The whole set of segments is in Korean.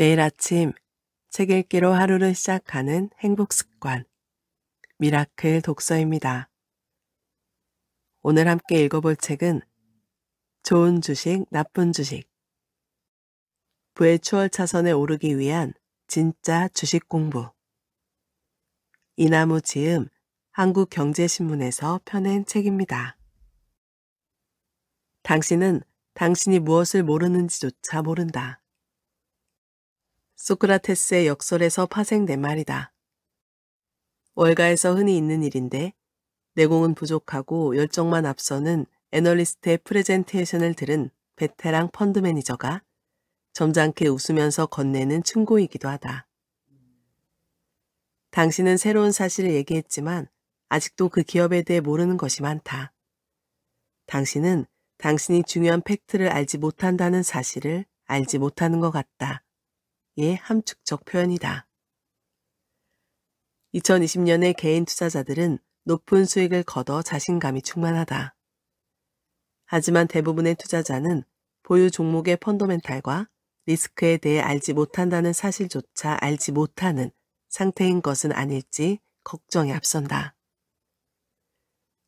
매일 아침 책 읽기로 하루를 시작하는 행복 습관. 미라클 독서입니다. 오늘 함께 읽어볼 책은 좋은 주식, 나쁜 주식. 부의 추월 차선에 오르기 위한 진짜 주식 공부. 이나무 지음 한국경제신문에서 펴낸 책입니다. 당신은 당신이 무엇을 모르는지조차 모른다. 소크라테스의 역설에서 파생된 말이다. 월가에서 흔히 있는 일인데 내공은 부족하고 열정만 앞서는 애널리스트의 프레젠테이션을 들은 베테랑 펀드 매니저가 점잖게 웃으면서 건네는 충고이기도 하다. 당신은 새로운 사실을 얘기했지만 아직도 그 기업에 대해 모르는 것이 많다. 당신은 당신이 중요한 팩트를 알지 못한다는 사실을 알지 못하는 것 같다. 의 예, 함축적 표현이다. 2020년의 개인 투자자들은 높은 수익을 거둬 자신감이 충만하다. 하지만 대부분의 투자자는 보유 종목의 펀더멘탈과 리스크에 대해 알지 못한다는 사실조차 알지 못하는 상태인 것은 아닐지 걱정에 앞선다.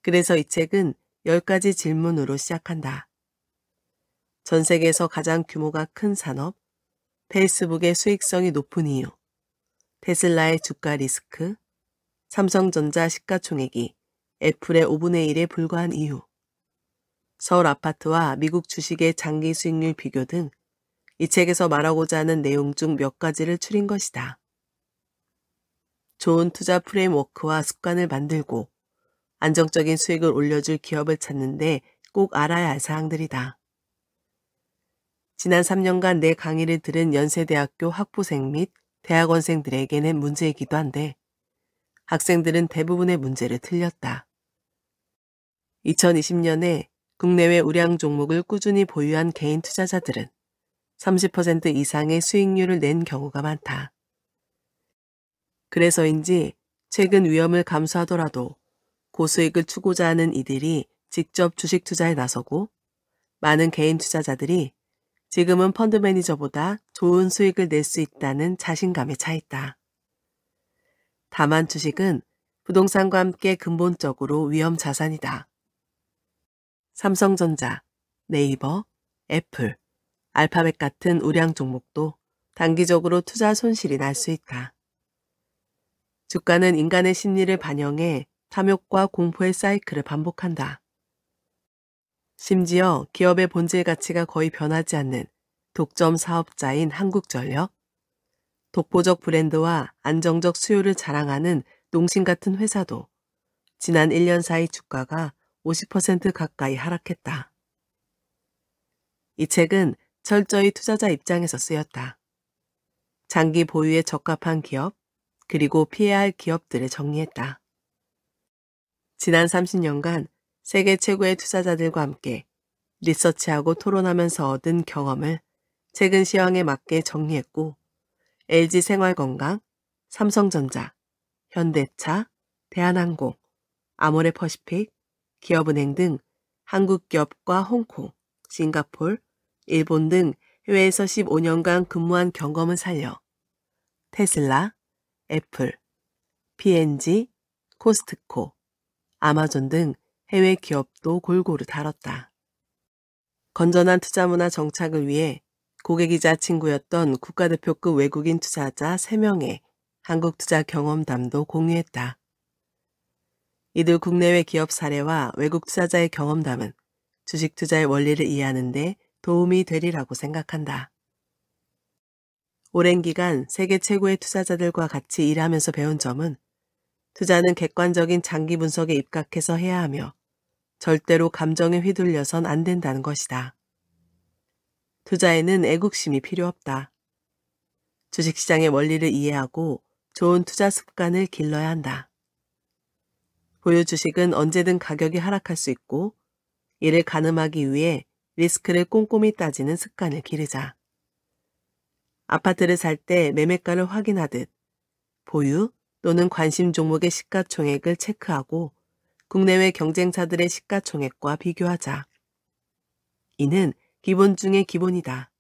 그래서 이 책은 10가지 질문으로 시작한다. 전 세계에서 가장 규모가 큰 산업, 페이스북의 수익성이 높은 이유, 테슬라의 주가 리스크, 삼성전자 시가총액이 애플의 5분의 1에 불과한 이유, 서울 아파트와 미국 주식의 장기 수익률 비교 등 이 책에서 말하고자 하는 내용 중 몇 가지를 추린 것이다. 좋은 투자 프레임워크와 습관을 만들고 안정적인 수익을 올려줄 기업을 찾는데 꼭 알아야 할 사항들이다. 지난 3년간 내 강의를 들은 연세대학교 학부생 및 대학원생들에게는 문제이기도 한데 학생들은 대부분의 문제를 틀렸다. 2020년에 국내외 우량 종목을 꾸준히 보유한 개인 투자자들은 30% 이상의 수익률을 낸 경우가 많다. 그래서인지 최근 위험을 감수하더라도 고수익을 추구자 하는 이들이 직접 주식 투자에 나서고 많은 개인 투자자들이 지금은 펀드 매니저보다 좋은 수익을 낼 수 있다는 자신감에 차 있다. 다만 주식은 부동산과 함께 근본적으로 위험 자산이다. 삼성전자, 네이버, 애플, 알파벳 같은 우량 종목도 단기적으로 투자 손실이 날 수 있다. 주가는 인간의 심리를 반영해 탐욕과 공포의 사이클을 반복한다. 심지어 기업의 본질 가치가 거의 변하지 않는 독점 사업자인 한국전력, 독보적 브랜드와 안정적 수요를 자랑하는 농심 같은 회사도 지난 1년 사이 주가가 50% 가까이 하락했다. 이 책은 철저히 투자자 입장에서 쓰였다. 장기 보유에 적합한 기업, 그리고 피해야 할 기업들을 정리했다. 지난 30년간 세계 최고의 투자자들과 함께 리서치하고 토론하면서 얻은 경험을 최근 시황에 맞게 정리했고 LG 생활건강, 삼성전자, 현대차, 대한항공, 아모레퍼시픽, 기업은행 등 한국 기업과 홍콩, 싱가폴, 일본 등 해외에서 15년간 근무한 경험을 살려 테슬라, 애플, P&G, 코스트코, 아마존 등 해외 기업도 골고루 다뤘다. 건전한 투자 문화 정착을 위해 고객이자 친구였던 국가대표급 외국인 투자자 3명의 한국 투자 경험담도 공유했다. 이들 국내외 기업 사례와 외국 투자자의 경험담은 주식 투자의 원리를 이해하는데 도움이 되리라고 생각한다. 오랜 기간 세계 최고의 투자자들과 같이 일하면서 배운 점은 투자는 객관적인 장기 분석에 입각해서 해야 하며 절대로 감정에 휘둘려선 안 된다는 것이다. 투자에는 애국심이 필요 없다. 주식시장의 원리를 이해하고 좋은 투자 습관을 길러야 한다. 보유 주식은 언제든 가격이 하락할 수 있고 이를 가늠하기 위해 리스크를 꼼꼼히 따지는 습관을 기르자. 아파트를 살 때 매매가를 확인하듯 보유 또는 관심 종목의 시가총액을 체크하고 국내외 경쟁사들의 시가총액과 비교하자. 이는 기본 중의 기본이다.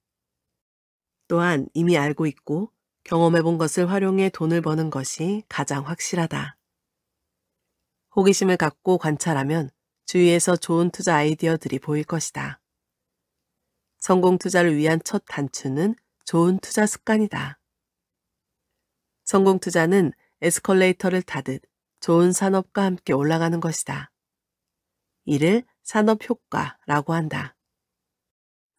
또한 이미 알고 있고 경험해 본 것을 활용해 돈을 버는 것이 가장 확실하다. 호기심을 갖고 관찰하면 주위에서 좋은 투자 아이디어들이 보일 것이다. 성공 투자를 위한 첫 단추는 좋은 투자 습관이다. 성공 투자는 에스컬레이터를 타듯 좋은 산업과 함께 올라가는 것이다. 이를 산업 효과라고 한다.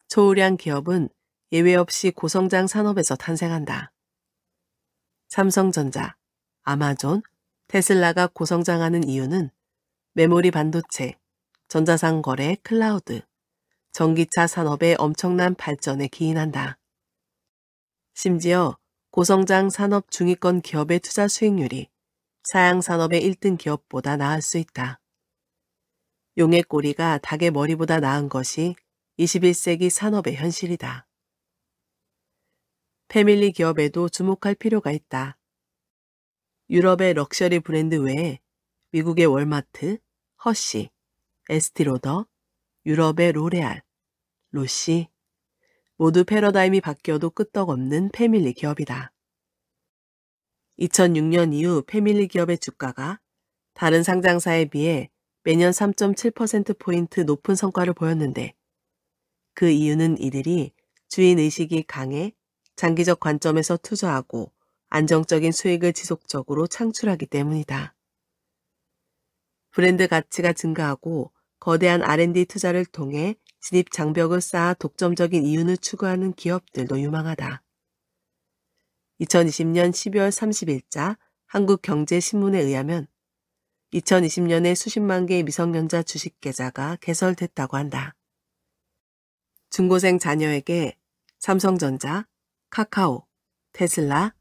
초우량 기업은 예외 없이 고성장 산업에서 탄생한다. 삼성전자, 아마존, 테슬라가 고성장하는 이유는 메모리 반도체, 전자상 거래, 클라우드, 전기차 산업의 엄청난 발전에 기인한다. 심지어 고성장 산업 중위권 기업의 투자 수익률이 사양산업의 1등 기업보다 나을 수 있다. 용의 꼬리가 닭의 머리보다 나은 것이 21세기 산업의 현실이다. 패밀리 기업에도 주목할 필요가 있다. 유럽의 럭셔리 브랜드 외에 미국의 월마트, 허쉬, 에스티로더, 유럽의 로레알, 로시 모두 패러다임이 바뀌어도 끄떡없는 패밀리 기업이다. 2006년 이후 패밀리 기업의 주가가 다른 상장사에 비해 매년 3.7%포인트 높은 성과를 보였는데 그 이유는 이들이 주인 의식이 강해 장기적 관점에서 투자하고 안정적인 수익을 지속적으로 창출하기 때문이다. 브랜드 가치가 증가하고 거대한 R&D 투자를 통해 진입 장벽을 쌓아 독점적인 이윤을 추구하는 기업들도 유망하다. 2020년 12월 30일자 한국경제신문에 의하면 2020년에 수십만 개의 미성년자 주식 계좌가 개설됐다고 한다. 중고생 자녀에게 삼성전자, 카카오, 테슬라,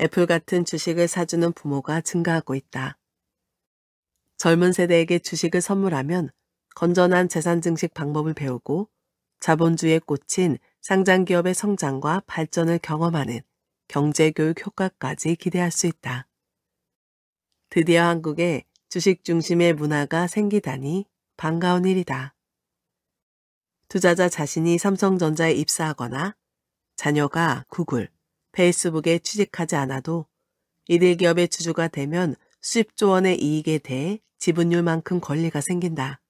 애플 같은 주식을 사주는 부모가 증가하고 있다. 젊은 세대에게 주식을 선물하면 건전한 재산 증식 방법을 배우고 자본주의에 꽂힌 상장 기업의 성장과 발전을 경험하는 경제교육 효과까지 기대할 수 있다. 드디어 한국에 주식 중심의 문화가 생기다니 반가운 일이다. 투자자 자신이 삼성전자에 입사하거나 자녀가 구글, 페이스북에 취직하지 않아도 이들 기업의 주주가 되면 수십조 원의 이익에 대해 지분율만큼 권리가 생긴다.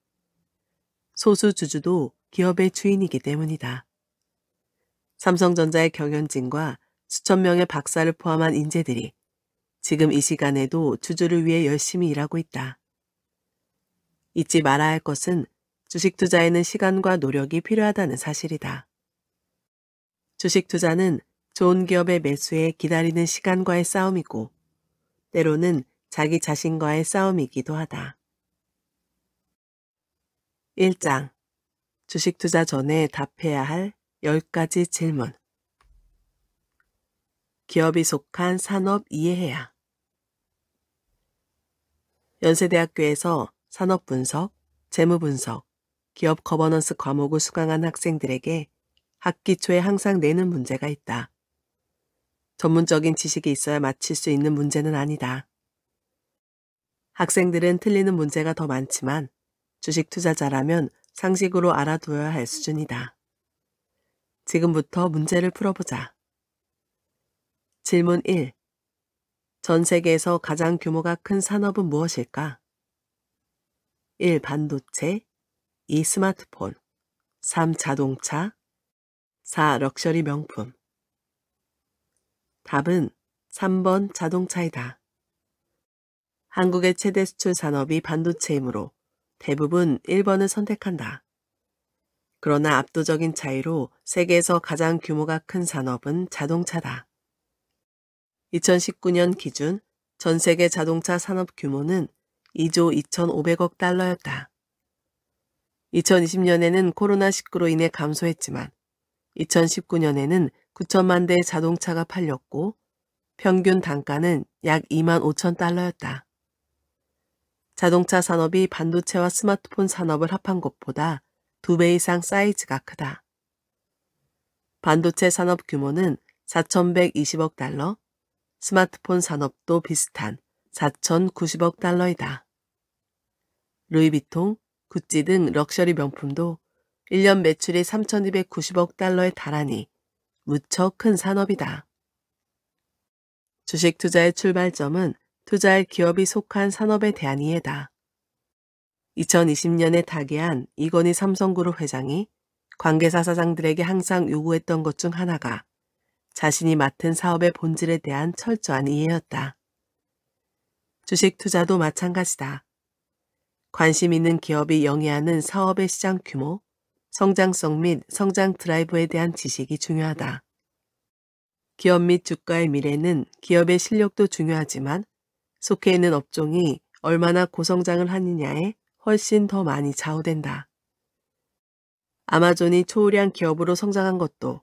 소수 주주도 기업의 주인이기 때문이다. 삼성전자의 경연진과 수천 명의 박사를 포함한 인재들이 지금 이 시간에도 주주를 위해 열심히 일하고 있다. 잊지 말아야 할 것은 주식 투자에는 시간과 노력이 필요하다는 사실이다. 주식 투자는 좋은 기업의 매수에 기다리는 시간과의 싸움이고 때로는 자기 자신과의 싸움이기도 하다. 1장 주식 투자 전에 답해야 할 10가지 질문 기업이 속한 산업 이해해야. 연세대학교에서 산업분석, 재무분석, 기업 거버넌스 과목을 수강한 학생들에게 학기 초에 항상 내는 문제가 있다. 전문적인 지식이 있어야 맞힐 수 있는 문제는 아니다. 학생들은 틀리는 문제가 더 많지만 주식 투자자라면 상식으로 알아두어야 할 수준이다. 지금부터 문제를 풀어보자. 질문 1. 전 세계에서 가장 규모가 큰 산업은 무엇일까? 1. 반도체 2. 스마트폰 3. 자동차 4. 럭셔리 명품 답은 3번 자동차이다. 한국의 최대 수출 산업이 반도체이므로 대부분 1번을 선택한다. 그러나 압도적인 차이로 세계에서 가장 규모가 큰 산업은 자동차다. 2019년 기준 전 세계 자동차 산업 규모는 2조 2,500억 달러였다. 2020년에는 코로나19로 인해 감소했지만 2019년에는 9천만 대의 자동차가 팔렸고 평균 단가는 약 2만 5천 달러였다. 자동차 산업이 반도체와 스마트폰 산업을 합한 것보다 두 배 이상 사이즈가 크다. 반도체 산업 규모는 4,120억 달러, 스마트폰 산업도 비슷한 4,090억 달러이다. 루이비통, 구찌 등 럭셔리 명품도 1년 매출이 3,290억 달러에 달하니 무척 큰 산업이다. 주식 투자의 출발점은 투자의 기업이 속한 산업에 대한 이해다. 2020년에 타계한 이건희 삼성그룹 회장이 관계사 사장들에게 항상 요구했던 것 중 하나가 자신이 맡은 사업의 본질에 대한 철저한 이해였다. 주식 투자도 마찬가지다. 관심 있는 기업이 영위하는 사업의 시장 규모, 성장성 및 성장 드라이브에 대한 지식이 중요하다. 기업 및 주가의 미래는 기업의 실력도 중요하지만 속해 있는 업종이 얼마나 고성장을 하느냐에 훨씬 더 많이 좌우된다. 아마존이 초우량 기업으로 성장한 것도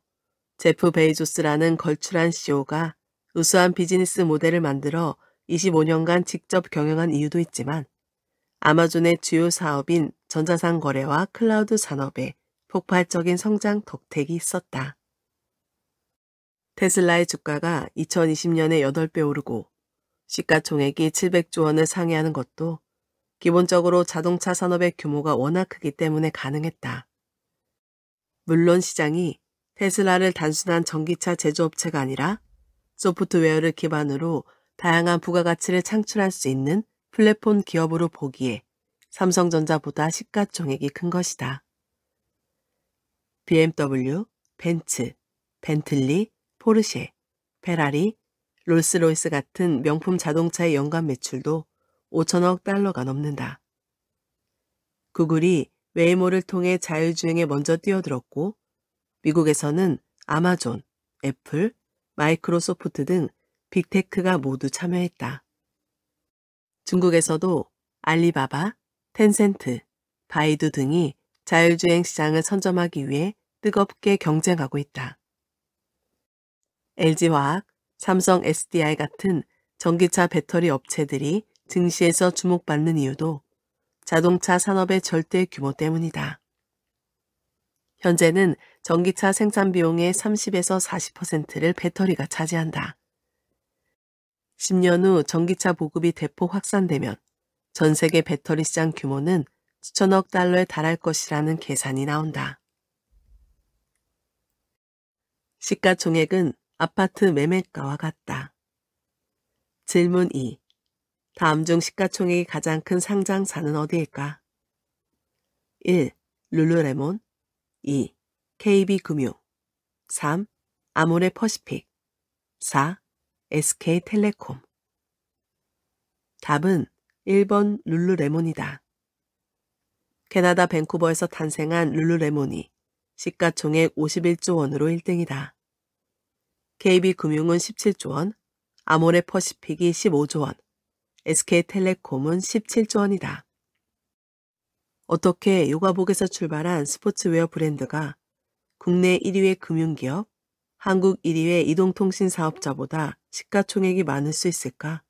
제프 베이조스라는 걸출한 CEO가 우수한 비즈니스 모델을 만들어 25년간 직접 경영한 이유도 있지만 아마존의 주요 사업인 전자상 거래와 클라우드 산업에 폭발적인 성장 덕택이 있었다. 테슬라의 주가가 2020년에 8배 오르고 시가총액이 700조 원을 상회하는 것도 기본적으로 자동차 산업의 규모가 워낙 크기 때문에 가능했다. 물론 시장이 테슬라를 단순한 전기차 제조업체가 아니라 소프트웨어를 기반으로 다양한 부가가치를 창출할 수 있는 플랫폼 기업으로 보기에 삼성전자보다 시가총액이 큰 것이다. BMW, 벤츠, 벤틀리, 포르쉐, 페라리, 롤스로이스 같은 명품 자동차의 연간 매출도 5천억 달러가 넘는다. 구글이 웨이모를 통해 자율주행에 먼저 뛰어들었고 미국에서는 아마존, 애플, 마이크로소프트 등 빅테크가 모두 참여했다. 중국에서도 알리바바, 텐센트, 바이두 등이 자율주행 시장을 선점하기 위해 뜨겁게 경쟁하고 있다. LG화학, 삼성 SDI 같은 전기차 배터리 업체들이 증시에서 주목받는 이유도 자동차 산업의 절대 규모 때문이다. 현재는 전기차 생산 비용의 30에서 40%를 배터리가 차지한다. 10년 후 전기차 보급이 대폭 확산되면 전 세계 배터리 시장 규모는 수천억 달러에 달할 것이라는 계산이 나온다. 시가총액은 아파트 매매가와 같다. 질문 2. 다음 중 시가총액이 가장 큰 상장사는 어디일까? 1. 룰루레몬 2. KB금융 3. 아모레퍼시픽 4. SK텔레콤 답은 1번 룰루레몬이다. 캐나다 밴쿠버에서 탄생한 룰루레몬이 시가총액 51조 원으로 1등이다. KB금융은 17조 원, 아모레퍼시픽이 15조 원, SK텔레콤은 17조 원이다. 어떻게 요가복에서 출발한 스포츠웨어 브랜드가 국내 1위의 금융기업, 한국 1위의 이동통신 사업자보다 시가총액이 많을 수 있을까?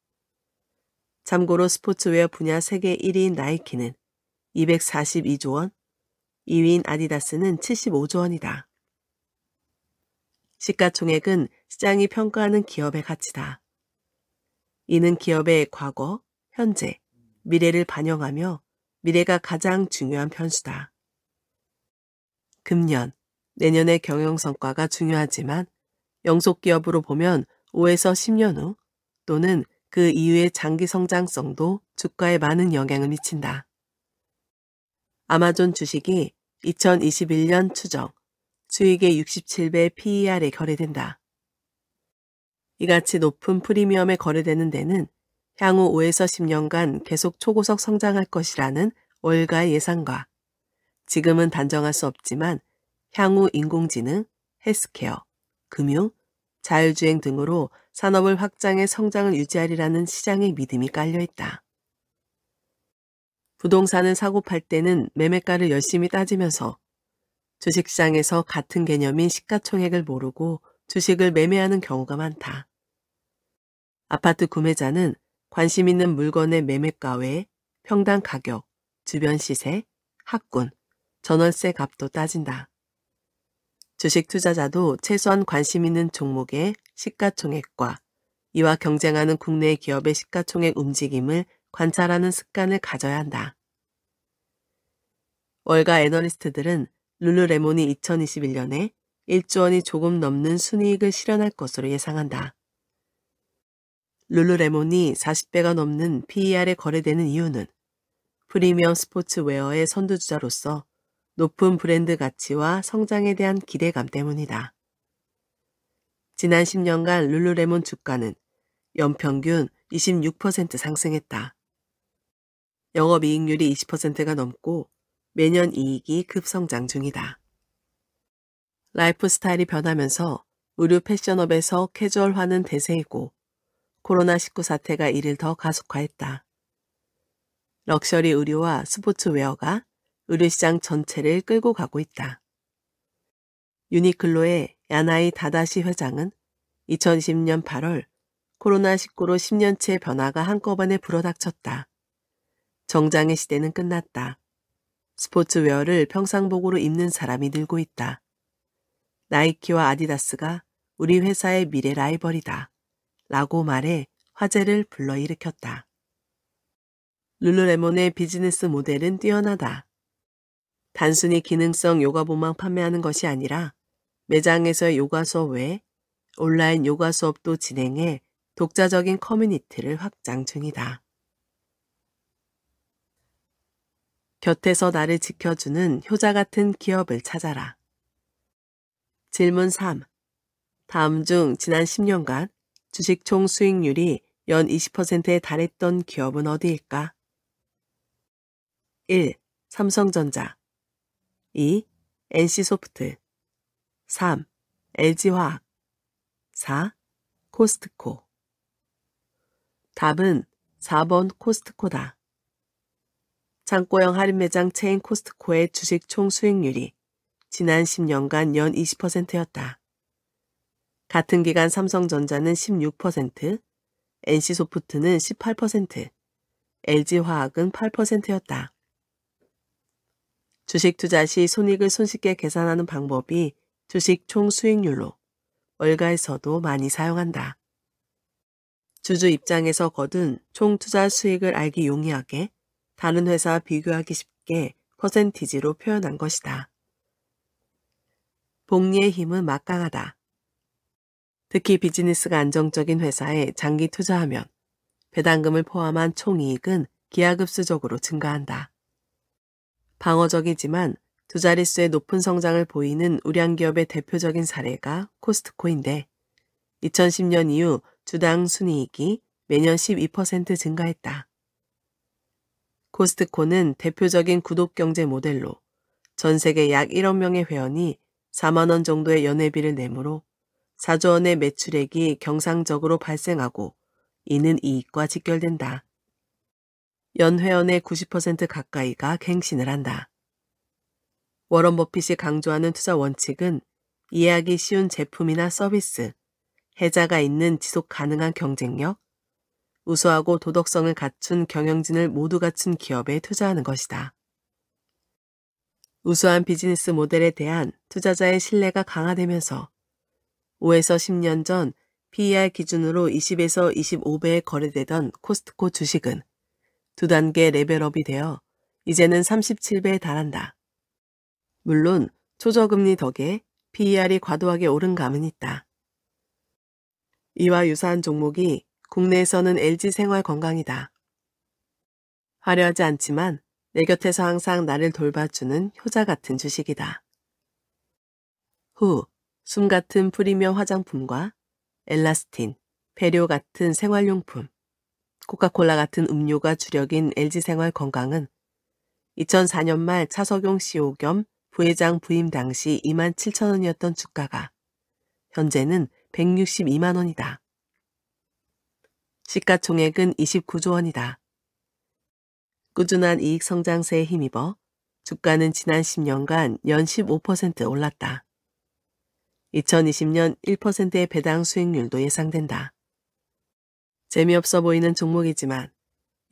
참고로 스포츠웨어 분야 세계 1위인 나이키는 242조 원, 2위인 아디다스는 75조 원이다. 시가총액은 시장이 평가하는 기업의 가치다. 이는 기업의 과거, 현재, 미래를 반영하며 미래가 가장 중요한 변수다. 금년 내년의 경영 성과가 중요하지만 영속기업으로 보면 5에서 10년 후 또는 그 이후의 장기 성장성도 주가에 많은 영향을 미친다. 아마존 주식이 2021년 추정 수익의 67배 PER에 거래된다. 이같이 높은 프리미엄에 거래되는 데는 향후 5에서 10년간 계속 초고속 성장할 것이라는 월가의 예상과 지금은 단정할 수 없지만 향후 인공지능, 헬스케어, 금융, 자율주행 등으로 산업을 확장해 성장을 유지하리라는 시장의 믿음이 깔려 있다. 부동산은 사고 팔 때는 매매가를 열심히 따지면서 주식시장에서 같은 개념인 시가총액을 모르고 주식을 매매하는 경우가 많다. 아파트 구매자는 관심 있는 물건의 매매가 외에 평당 가격, 주변 시세, 학군, 전월세 값도 따진다. 주식 투자자도 최소한 관심 있는 종목의 시가총액과 이와 경쟁하는 국내 기업의 시가총액 움직임을 관찰하는 습관을 가져야 한다. 월가 애널리스트들은 룰루레몬이 2021년에 1조 원이 조금 넘는 순이익을 실현할 것으로 예상한다. 룰루레몬이 40배가 넘는 PER에 거래되는 이유는 프리미엄 스포츠웨어의 선두주자로서 높은 브랜드 가치와 성장에 대한 기대감 때문이다. 지난 10년간 룰루레몬 주가는 연평균 26% 상승했다. 영업이익률이 20%가 넘고 매년 이익이 급성장 중이다. 라이프 스타일이 변하면서 의류 패션업에서 캐주얼화는 대세이고 코로나19 사태가 이를 더 가속화했다. 럭셔리 의류와 스포츠웨어가 의류시장 전체를 끌고 가고 있다. 유니클로의 야나이 다다시 회장은 2020년 8월 코로나19로 10년째 변화가 한꺼번에 불어닥쳤다. 정장의 시대는 끝났다. 스포츠웨어를 평상복으로 입는 사람이 늘고 있다. 나이키와 아디다스가 우리 회사의 미래 라이벌이다. 라고 말해 화제를 불러일으켰다. 룰루레몬의 비즈니스 모델은 뛰어나다. 단순히 기능성 요가복만 판매하는 것이 아니라 매장에서 요가 수업 외에 온라인 요가 수업도 진행해 독자적인 커뮤니티를 확장 중이다. 곁에서 나를 지켜주는 효자 같은 기업을 찾아라. 질문 3. 다음 중 지난 10년간 주식 총 수익률이 연 20%에 달했던 기업은 어디일까? 1. 삼성전자 2. NC소프트 3. LG화학 4. 코스트코 답은 4번 코스트코다. 창고형 할인 매장 체인 코스트코의 주식 총 수익률이 지난 10년간 연 20%였다. 같은 기간 삼성전자는 16%, NC소프트는 18%, LG화학은 8%였다. 주식 투자 시 손익을 손쉽게 계산하는 방법이 주식 총 수익률로 월가에서도 많이 사용한다. 주주 입장에서 거둔 총 투자 수익을 알기 용이하게 다른 회사와 비교하기 쉽게 퍼센티지로 표현한 것이다. 복리의 힘은 막강하다. 특히 비즈니스가 안정적인 회사에 장기 투자하면 배당금을 포함한 총이익은 기하급수적으로 증가한다. 방어적이지만 두 자릿수의 높은 성장을 보이는 우량기업의 대표적인 사례가 코스트코인데 2010년 이후 주당 순이익이 매년 12% 증가했다. 코스트코는 대표적인 구독경제 모델로 전 세계 약 1억 명의 회원이 4만원 정도의 연회비를 내므로 4조 원의 매출액이 경상적으로 발생하고 이는 이익과 직결된다. 연회원의 90% 가까이가 갱신을 한다. 워런 버핏이 강조하는 투자 원칙은 이해하기 쉬운 제품이나 서비스, 해자가 있는 지속 가능한 경쟁력, 우수하고 도덕성을 갖춘 경영진을 모두 갖춘 기업에 투자하는 것이다. 우수한 비즈니스 모델에 대한 투자자의 신뢰가 강화되면서 5에서 10년 전 PER 기준으로 20에서 25배에 거래되던 코스트코 주식은 두 단계 레벨업이 되어 이제는 37배에 달한다. 물론 초저금리 덕에 PER이 과도하게 오른 감은 있다. 이와 유사한 종목이 국내에서는 LG 생활건강이다. 화려하지 않지만 내 곁에서 항상 나를 돌봐주는 효자 같은 주식이다. 후, 숨 같은 프리미엄 화장품과 엘라스틴, 배료 같은 생활용품, 코카콜라 같은 음료가 주력인 LG생활 건강은 2004년 말 차석용 CEO 겸 부회장 부임 당시 2만 7천 원이었던 주가가 현재는 162만 원이다. 시가총액은 29조 원이다. 꾸준한 이익 성장세에 힘입어 주가는 지난 10년간 연 15% 올랐다. 2020년 1%의 배당 수익률도 예상된다. 재미없어 보이는 종목이지만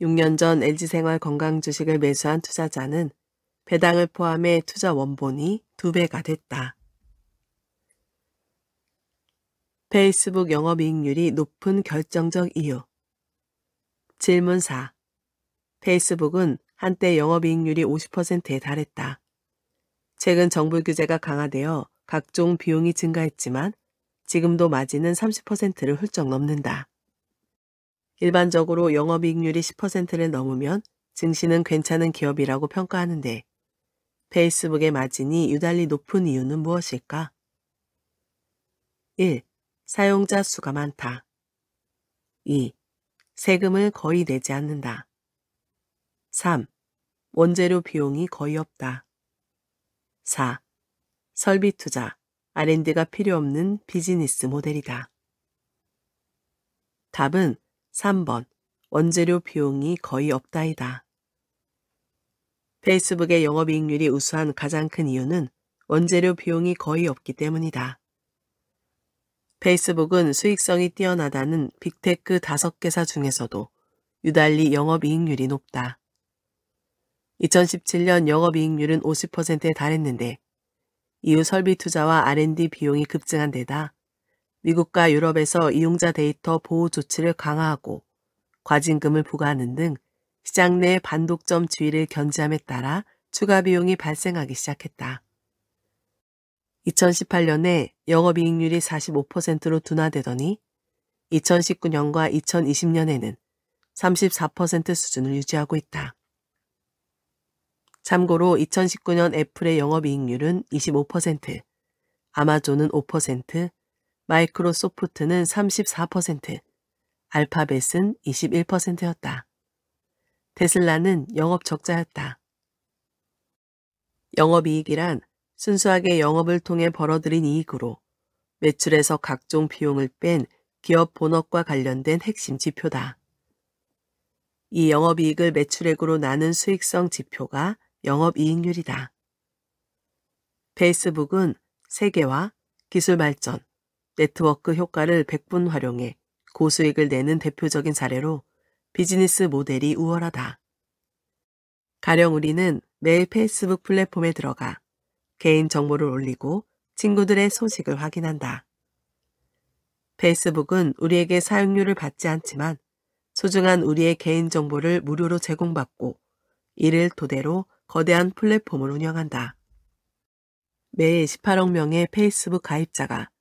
6년 전 LG생활 건강주식을 매수한 투자자는 배당을 포함해 투자 원본이 2배가 됐다. 페이스북 영업이익률이 높은 결정적 이유 질문 4. 페이스북은 한때 영업이익률이 50%에 달했다. 최근 정부 규제가 강화되어 각종 비용이 증가했지만 지금도 마진은 30%를 훌쩍 넘는다. 일반적으로 영업이익률이 10%를 넘으면 증시는 괜찮은 기업이라고 평가하는데 페이스북의 마진이 유달리 높은 이유는 무엇일까? 1. 사용자 수가 많다. 2. 세금을 거의 내지 않는다. 3. 원재료 비용이 거의 없다. 4. 설비 투자, R&D가 필요 없는 비즈니스 모델이다. 답은 3번. 원재료 비용이 거의 없다이다. 페이스북의 영업이익률이 우수한 가장 큰 이유는 원재료 비용이 거의 없기 때문이다. 페이스북은 수익성이 뛰어나다는 빅테크 5개사 중에서도 유달리 영업이익률이 높다. 2017년 영업이익률은 50%에 달했는데 이후 설비 투자와 R&D 비용이 급증한 데다 미국과 유럽에서 이용자 데이터 보호 조치를 강화하고 과징금을 부과하는 등 시장 내 반독점 지위를 견제함에 따라 추가 비용이 발생하기 시작했다. 2018년에 영업이익률이 45%로 둔화되더니 2019년과 2020년에는 34% 수준을 유지하고 있다. 참고로 2019년 애플의 영업이익률은 25%, 아마존은 5%, 마이크로소프트는 34%, 알파벳은 21%였다. 테슬라는 영업 적자였다. 영업이익이란 순수하게 영업을 통해 벌어들인 이익으로 매출에서 각종 비용을 뺀 기업 본업과 관련된 핵심 지표다. 이 영업이익을 매출액으로 나눈 수익성 지표가 영업이익률이다. 페이스북은 세계화, 기술 발전, 네트워크 효과를 100분 활용해 고수익을 내는 대표적인 사례로 비즈니스 모델이 우월하다. 가령 우리는 매일 페이스북 플랫폼에 들어가 개인 정보를 올리고 친구들의 소식을 확인한다. 페이스북은 우리에게 사용료를 받지 않지만 소중한 우리의 개인 정보를 무료로 제공받고 이를 토대로 거대한 플랫폼을 운영한다. 매일 18억 명의 페이스북 가입자가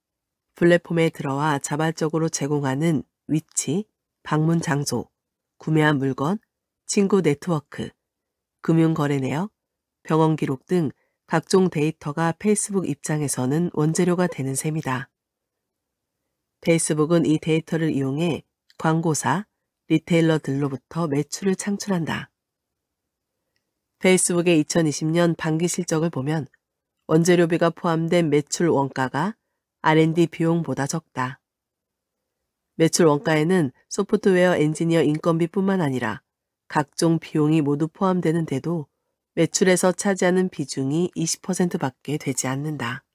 플랫폼에 들어와 자발적으로 제공하는 위치, 방문 장소, 구매한 물건, 친구 네트워크, 금융거래 내역, 병원 기록 등 각종 데이터가 페이스북 입장에서는 원재료가 되는 셈이다. 페이스북은 이 데이터를 이용해 광고사, 리테일러들로부터 매출을 창출한다. 페이스북의 2020년 반기 실적을 보면 원재료비가 포함된 매출 원가가 R&D 비용보다 적다. 매출 원가에는 소프트웨어 엔지니어 인건비뿐만 아니라 각종 비용이 모두 포함되는데도 매출에서 차지하는 비중이 20%밖에 되지 않는다.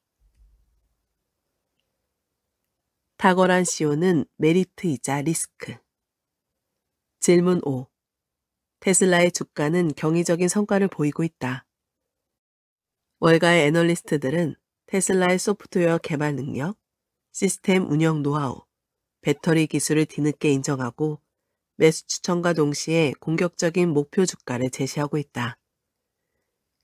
탁월한 CEO는 메리트이자 리스크. 질문 5. 테슬라의 주가는 경이적인 성과를 보이고 있다. 월가의 애널리스트들은 테슬라의 소프트웨어 개발 능력, 시스템 운영 노하우, 배터리 기술을 뒤늦게 인정하고 매수 추천과 동시에 공격적인 목표 주가를 제시하고 있다.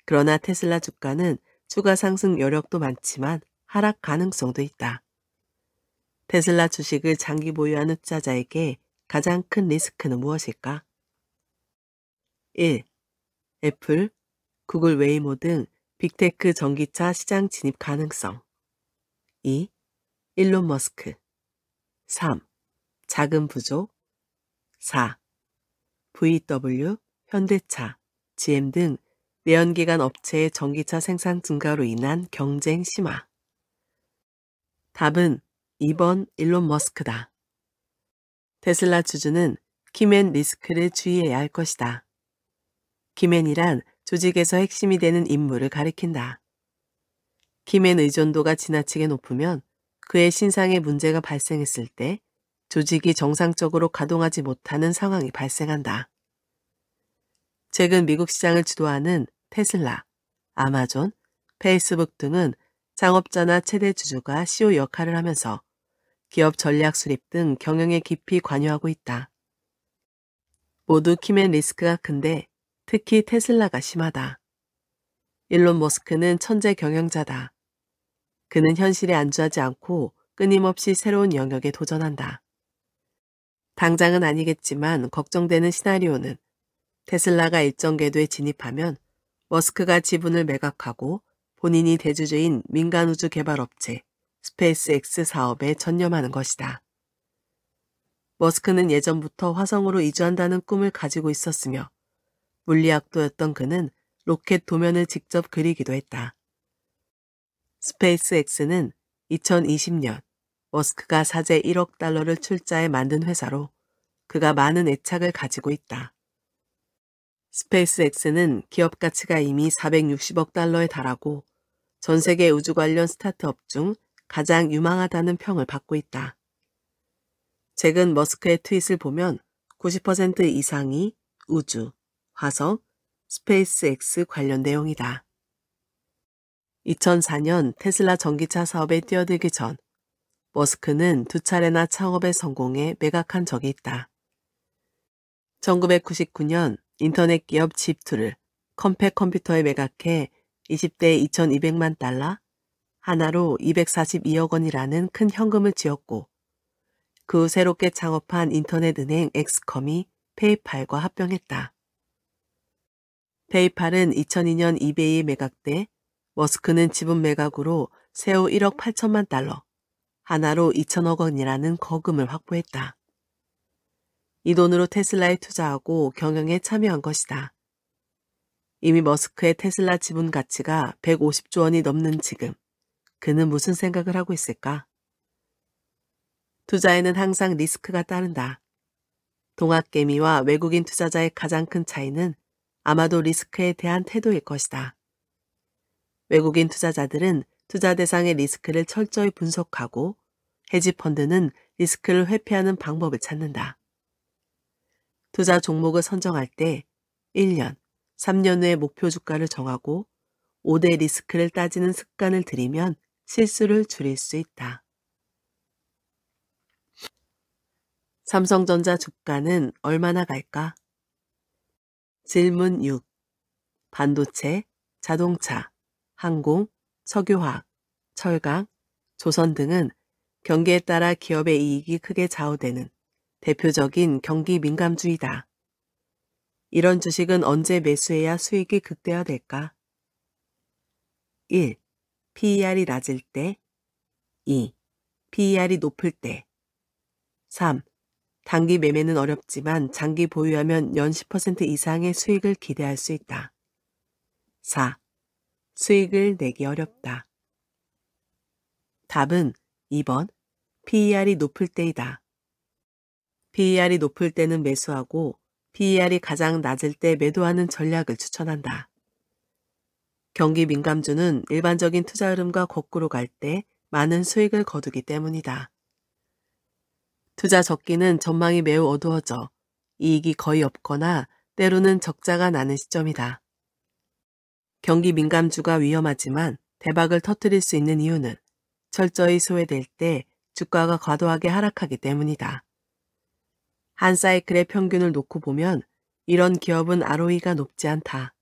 그러나 테슬라 주가는 추가 상승 여력도 많지만 하락 가능성도 있다. 테슬라 주식을 장기 보유하는 투자자에게 가장 큰 리스크는 무엇일까? 1. 애플, 구글 웨이모 등 빅테크 전기차 시장 진입 가능성 2. 일론 머스크 3. 자금 부족 4. VW, 현대차, GM 등 내연기관 업체의 전기차 생산 증가로 인한 경쟁 심화 답은 2번 일론 머스크다. 테슬라 주주는 키맨 리스크를 주의해야 할 것이다. 키맨이란 조직에서 핵심이 되는 인물을 가리킨다. 힘의 의존도가 지나치게 높으면 그의 신상에 문제가 발생했을 때 조직이 정상적으로 가동하지 못하는 상황이 발생한다. 최근 미국 시장을 주도하는 테슬라, 아마존, 페이스북 등은 창업자나 최대 주주가 CEO 역할을 하면서 기업 전략 수립 등 경영에 깊이 관여하고 있다. 모두 키맨 리스크가 큰데 특히 테슬라가 심하다. 일론 머스크는 천재 경영자다. 그는 현실에 안주하지 않고 끊임없이 새로운 영역에 도전한다. 당장은 아니겠지만 걱정되는 시나리오는 테슬라가 일정 궤도에 진입하면 머스크가 지분을 매각하고 본인이 대주주인 민간우주 개발업체 스페이스X 사업에 전념하는 것이다. 머스크는 예전부터 화성으로 이주한다는 꿈을 가지고 있었으며 물리학도였던 그는 로켓 도면을 직접 그리기도 했다. 스페이스X는 2020년 머스크가 사제 1억 달러를 출자해 만든 회사로 그가 많은 애착을 가지고 있다. 스페이스X는 기업 가치가 이미 460억 달러에 달하고 전 세계 우주 관련 스타트업 중 가장 유망하다는 평을 받고 있다. 최근 머스크의 트윗을 보면 90% 이상이 우주, 화석, 스페이스X 관련 내용이다. 2004년 테슬라 전기차 사업에 뛰어들기 전 머스크는 두 차례나 창업의성공에 매각한 적이 있다. 1999년 인터넷 기업 집투를 컴팩 컴퓨터에 매각해 20대 2200만 달러, 하나로 242억 원이라는 큰 현금을 지었고 그 후 새롭게 창업한 인터넷은행 엑스컴이 페이팔과 합병했다. 페이팔은 2002년 이베이 매각돼 머스크는 지분 매각으로 세후 1억 8천만 달러, 하나로 2천억 원이라는 거금을 확보했다. 이 돈으로 테슬라에 투자하고 경영에 참여한 것이다. 이미 머스크의 테슬라 지분 가치가 150조 원이 넘는 지금, 그는 무슨 생각을 하고 있을까? 투자에는 항상 리스크가 따른다. 동학개미와 외국인 투자자의 가장 큰 차이는 아마도 리스크에 대한 태도일 것이다. 외국인 투자자들은 투자 대상의 리스크를 철저히 분석하고 헤지펀드는 리스크를 회피하는 방법을 찾는다. 투자 종목을 선정할 때 1년, 3년 후에 목표 주가를 정하고 5대 리스크를 따지는 습관을 들이면 실수를 줄일 수 있다. 삼성전자 주가는 얼마나 갈까? 질문 6. 반도체, 자동차, 항공, 석유화학, 철강, 조선 등은 경기에 따라 기업의 이익이 크게 좌우되는 대표적인 경기 민감주의다. 이런 주식은 언제 매수해야 수익이 극대화될까? 1. PER이 낮을 때 2. PER이 높을 때 3. 단기 매매는 어렵지만 장기 보유하면 연 10% 이상의 수익을 기대할 수 있다. 4. 수익을 내기 어렵다. 답은 2번 PER이 높을 때이다. PER이 높을 때는 매수하고 PER이 가장 낮을 때 매도하는 전략을 추천한다. 경기 민감주는 일반적인 투자 흐름과 거꾸로 갈 때 많은 수익을 거두기 때문이다. 투자 적기는 전망이 매우 어두워져 이익이 거의 없거나 때로는 적자가 나는 시점이다. 경기 민감주가 위험하지만 대박을 터뜨릴 수 있는 이유는 철저히 소외될 때 주가가 과도하게 하락하기 때문이다. 한 사이클의 평균을 놓고 보면 이런 기업은 ROE가 높지 않다.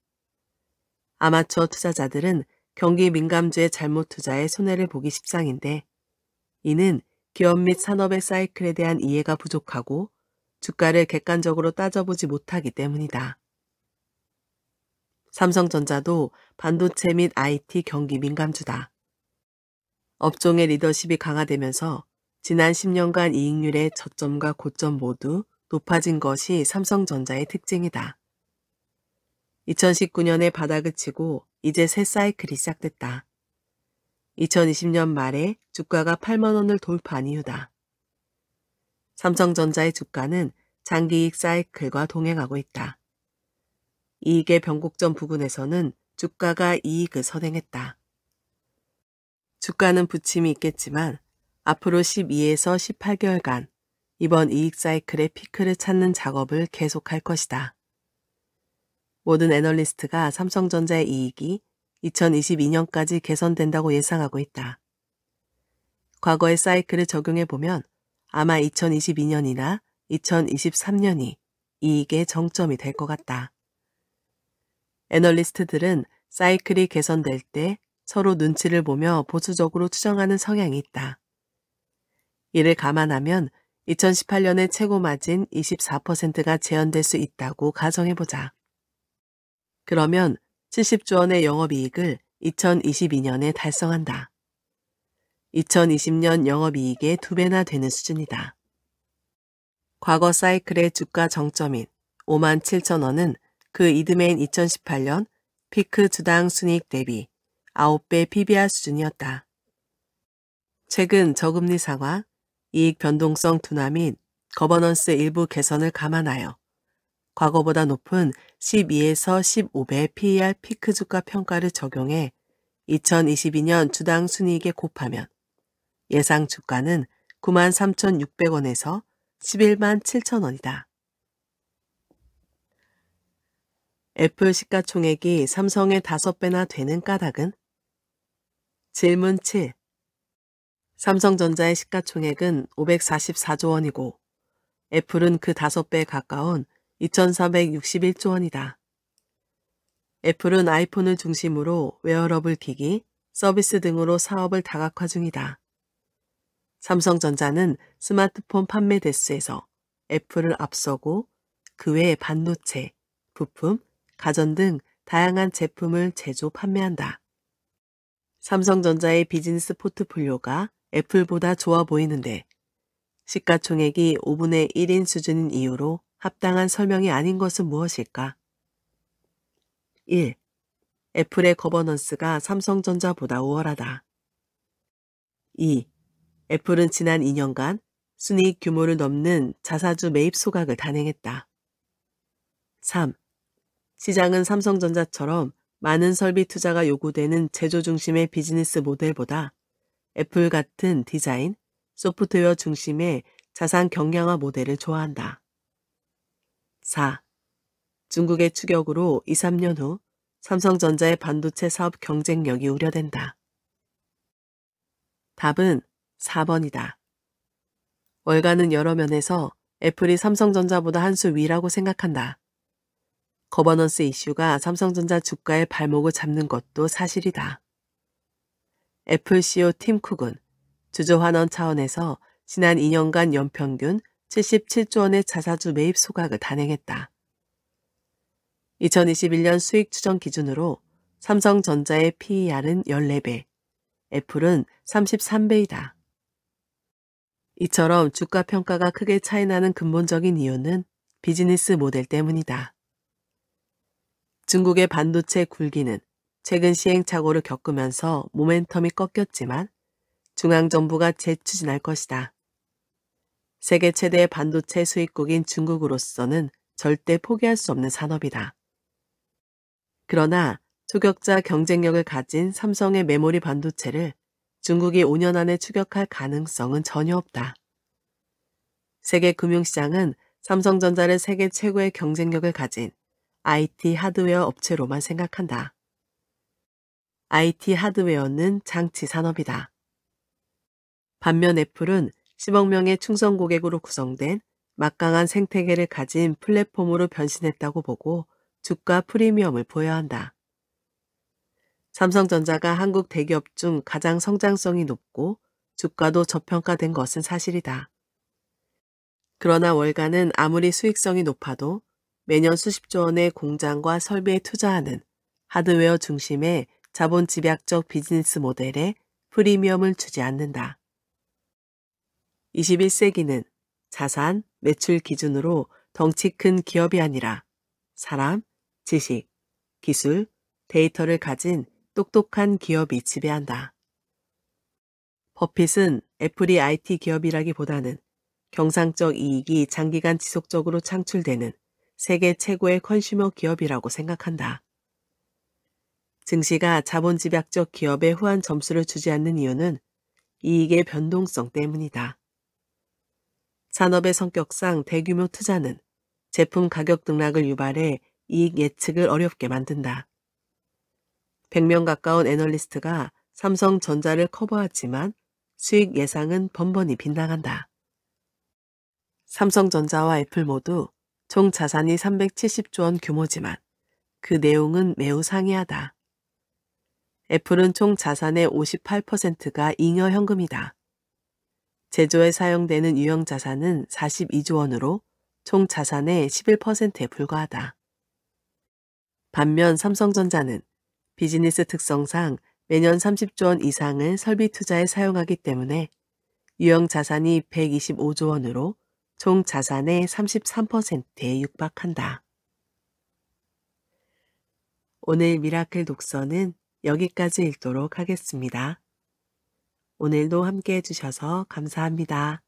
아마추어 투자자들은 경기 민감주의 잘못 투자에 손해를 보기 십상인데 이는 기업 및 산업의 사이클에 대한 이해가 부족하고 주가를 객관적으로 따져보지 못하기 때문이다. 삼성전자도 반도체 및 IT 경기 민감주다. 업종의 리더십이 강화되면서 지난 10년간 이익률의 저점과 고점 모두 높아진 것이 삼성전자의 특징이다. 2019년에 바닥을 치고 이제 새 사이클이 시작됐다. 2020년 말에 주가가 8만원을 돌파한 이유다. 삼성전자의 주가는 장기익 사이클과 동행하고 있다. 이익의 변곡점 부근에서는 주가가 이익을 선행했다. 주가는 부침이 있겠지만 앞으로 12에서 18개월간 이번 이익 사이클의 피크를 찾는 작업을 계속할 것이다. 모든 애널리스트가 삼성전자의 이익이 2022년까지 개선된다고 예상하고 있다. 과거의 사이클을 적용해 보면 아마 2022년이나 2023년이 이익의 정점이 될 것 같다. 애널리스트들은 사이클이 개선될 때 서로 눈치를 보며 보수적으로 추정하는 성향이 있다. 이를 감안하면 2018년의 최고 마진 24%가 재현될 수 있다고 가정해보자. 그러면 70조 원의 영업이익을 2022년에 달성한다. 2020년 영업이익의 두배나 되는 수준이다. 과거 사이클의 주가 정점인 5만 7천 원은 그 이듬해인 2018년 피크 주당 순이익 대비 9배 PBR 수준이었다. 최근 저금리 상황, 이익 변동성 둔화 및 거버넌스 일부 개선을 감안하여 과거보다 높은 12에서 15배 PER 피크 주가 평가를 적용해 2022년 주당 순이익에 곱하면 예상 주가는 93,600원에서 11만 7천원이다. 애플 시가총액이 삼성의 5배나 되는 까닭은? 질문 7. 삼성전자의 시가총액은 544조 원이고 애플은 그 5배에 가까운 2,461조 원이다. 애플은 아이폰을 중심으로 웨어러블 기기, 서비스 등으로 사업을 다각화 중이다. 삼성전자는 스마트폰 판매 대수에서 애플을 앞서고 그 외에 반도체, 부품, 가전 등 다양한 제품을 제조 판매한다. 삼성전자의 비즈니스 포트폴리오가 애플보다 좋아 보이는데 시가총액이 5분의 1인 수준인 이유로 합당한 설명이 아닌 것은 무엇일까? 1. 애플의 거버넌스가 삼성전자보다 우월하다. 2. 애플은 지난 2년간 순이익 규모를 넘는 자사주 매입 소각을 단행했다. 3. 시장은 삼성전자처럼 많은 설비 투자가 요구되는 제조 중심의 비즈니스 모델보다 애플 같은 디자인, 소프트웨어 중심의 자산 경량화 모델을 좋아한다. 4. 중국의 추격으로 2, 3년 후 삼성전자의 반도체 사업 경쟁력이 우려된다. 답은 4번이다. 월가는 여러 면에서 애플이 삼성전자보다 한 수 위라고 생각한다. 거버넌스 이슈가 삼성전자 주가의 발목을 잡는 것도 사실이다. 애플 CEO 팀 쿡은 주주환원 차원에서 지난 2년간 연평균 77조 원의 자사주 매입 소각을 단행했다. 2021년 수익 추정 기준으로 삼성전자의 PER은 14배, 애플은 33배이다. 이처럼 주가 평가가 크게 차이나는 근본적인 이유는 비즈니스 모델 때문이다. 중국의 반도체 굴기는 최근 시행착오를 겪으면서 모멘텀이 꺾였지만 중앙정부가 재추진할 것이다. 세계 최대 의 반도체 수입국인 중국으로서는 절대 포기할 수 없는 산업이다. 그러나 초격자 경쟁력을 가진 삼성의 메모리 반도체를 중국이 5년 안에 추격할 가능성은 전혀 없다. 세계 금융시장은 삼성전자를 세계 최고의 경쟁력을 가진 IT 하드웨어 업체로만 생각한다. IT 하드웨어는 장치 산업이다. 반면 애플은 10억 명의 충성 고객으로 구성된 막강한 생태계를 가진 플랫폼으로 변신했다고 보고 주가 프리미엄을 보여 한다. 삼성전자가 한국 대기업 중 가장 성장성이 높고 주가도 저평가된 것은 사실이다. 그러나 월가는 아무리 수익성이 높아도 매년 수십조 원의 공장과 설비에 투자하는 하드웨어 중심의 자본 집약적 비즈니스 모델에 프리미엄을 주지 않는다. 21세기는 자산, 매출 기준으로 덩치 큰 기업이 아니라 사람, 지식, 기술, 데이터를 가진 똑똑한 기업이 지배한다. 버핏은 애플이 IT 기업이라기보다는 경상적 이익이 장기간 지속적으로 창출되는 세계 최고의 컨슈머 기업이라고 생각한다. 증시가 자본 집약적 기업의 후한 점수를 주지 않는 이유는 이익의 변동성 때문이다. 산업의 성격상 대규모 투자는 제품 가격 등락을 유발해 이익 예측을 어렵게 만든다. 100명 가까운 애널리스트가 삼성전자를 커버하지만 수익 예상은 번번이 빗나간다. 삼성전자와 애플 모두 총 자산이 370조 원 규모지만 그 내용은 매우 상이하다. 애플은 총 자산의 58%가 잉여 현금이다. 제조에 사용되는 유형 자산은 42조 원으로 총 자산의 11%에 불과하다. 반면 삼성전자는 비즈니스 특성상 매년 30조 원 이상을 설비 투자에 사용하기 때문에 유형 자산이 125조 원으로 총 자산의 33%에 육박한다. 오늘 미라클 독서는 여기까지 읽도록 하겠습니다. 오늘도 함께 해주셔서 감사합니다.